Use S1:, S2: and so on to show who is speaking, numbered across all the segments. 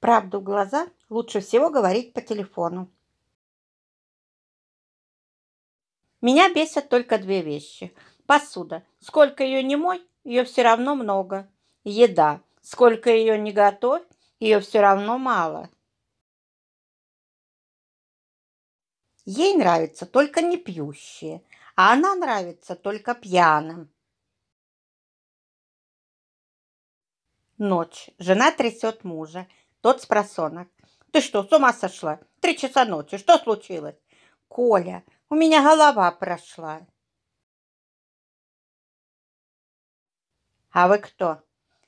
S1: Правду в глаза лучше всего говорить по телефону. Меня бесят только две вещи. Посуда. Сколько ее не мой, ее все равно много. Еда. Сколько ее не готовь, ее все равно мало. Ей нравится только не пьющие, а она нравится только пьяным. Ночь. Жена трясет мужа. Тот спросонок. Ты что, с ума сошла? Три часа ночи. Что случилось? Коля, у меня голова прошла. А вы кто?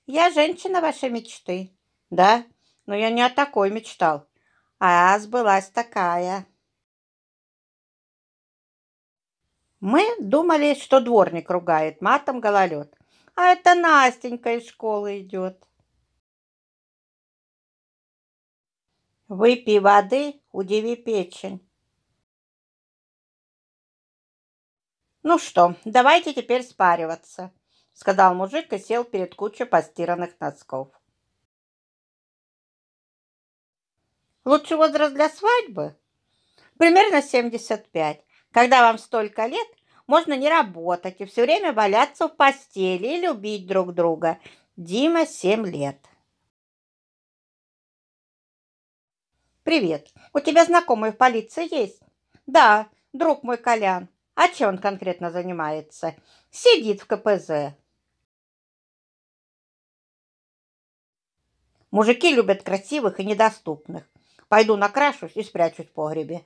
S1: Я женщина вашей мечты. Да? Но я не о такой мечтал. А сбылась такая. Мы думали, что дворник ругает матом гололед. А это Настенька из школы идет. Выпей воды, удиви печень. «Ну что, давайте теперь спариваться», — сказал мужик и сел перед кучей постиранных носков. Лучший возраст для свадьбы? Примерно 75. Когда вам столько лет, можно не работать и все время валяться в постели и любить друг друга. Дима 7 лет. «Привет. У тебя знакомый в полиции есть?» «Да, друг мой Колян. А чем он конкретно занимается?» «Сидит в КПЗ». Мужики любят красивых и недоступных. Пойду накрашусь и спрячусь в погребе.